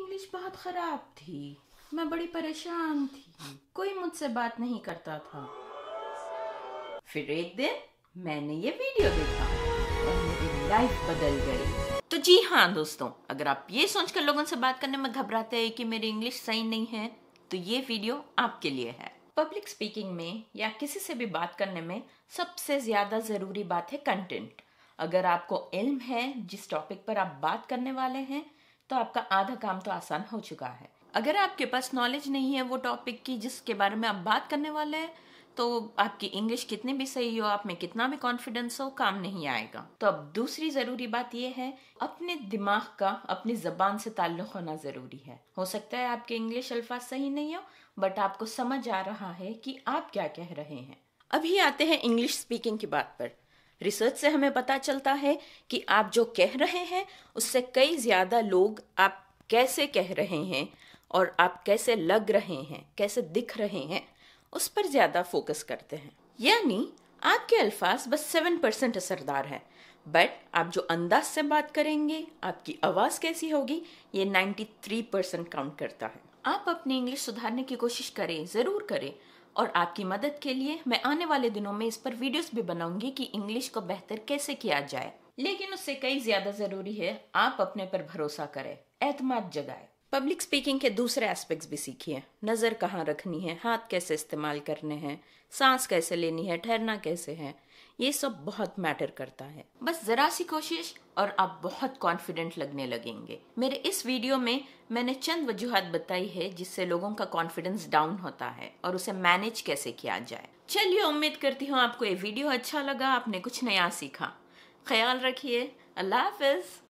English बहुत खराब थी मैं बड़ी परेशान थी कोई मुझसे बात नहीं करता था फिर एक दिन मैंने ये वीडियो देखा और मेरी लाइफ बदल गई तो जी हाँ दोस्तों अगर आप ये सोचकर लोगों से बात करने में घबराते हैं कि मेरी इंग्लिश सही नहीं है तो ये वीडियो आपके लिए है पब्लिक स्पीकिंग में या किसी से भी बात करने में सबसे ज़्यादा ज़रूरी बात है कंटेंट अगर आपको इल्म है जिस टॉपिक पर आप बात करने वाले हैं तो आपका आधा काम तो आसान हो चुका है अगर आपके पास नॉलेज नहीं है वो टॉपिक की जिसके बारे में आप बात करने वाले हैं तो आपकी इंग्लिश कितनी भी सही हो आप में कितना भी कॉन्फिडेंस हो काम नहीं आएगा तो अब दूसरी ज़रूरी बात यह है अपने दिमाग का अपनी ज़बान से ताल्लुक़ होना ज़रूरी है हो सकता है आपके इंग्लिश अल्फाज सही नहीं हो बट आपको समझ आ रहा है कि आप क्या कह रहे हैं अभी आते हैं इंग्लिश स्पीकिंग की बात पर रिसर्च से हमें पता चलता है कि आप जो कह रहे हैं उससे कई ज़्यादा लोग आप कैसे कह रहे हैं और आप कैसे लग रहे हैं कैसे दिख रहे हैं उस पर ज़्यादा फोकस करते हैं यानी आपके अल्फाज बस सेवन परसेंट असरदार हैं बट आप जो अंदाज से बात करेंगे आपकी आवाज़ कैसी होगी ये नाइन्टी थ्री परसेंट काउंट करता है आप अपनी इंग्लिश सुधारने की कोशिश करें ज़रूर करें और आपकी मदद के लिए मैं आने वाले दिनों में इस पर वीडियोस भी बनाऊंगी कि इंग्लिश को बेहतर कैसे किया जाए लेकिन उससे कई ज़्यादा ज़रूरी है आप अपने पर भरोसा करें एतमाद जगाएं पब्लिक स्पीकिंग के दूसरे एस्पेक्ट्स भी सीखिए नज़र कहाँ रखनी है हाथ कैसे इस्तेमाल करने हैं सांस कैसे लेनी है ठहरना कैसे है ये सब बहुत मैटर करता है बस ज़रा सी कोशिश और आप बहुत कॉन्फिडेंट लगने लगेंगे मेरे इस वीडियो में मैंने चंद वजूहत बताई है जिससे लोगों का कॉन्फिडेंस डाउन होता है और उसे मैनेज कैसे किया जाए चलिए उम्मीद करती हूँ आपको ये वीडियो अच्छा लगा आपने कुछ नया सीखा ख्याल रखिए अल्लाह हाफिज़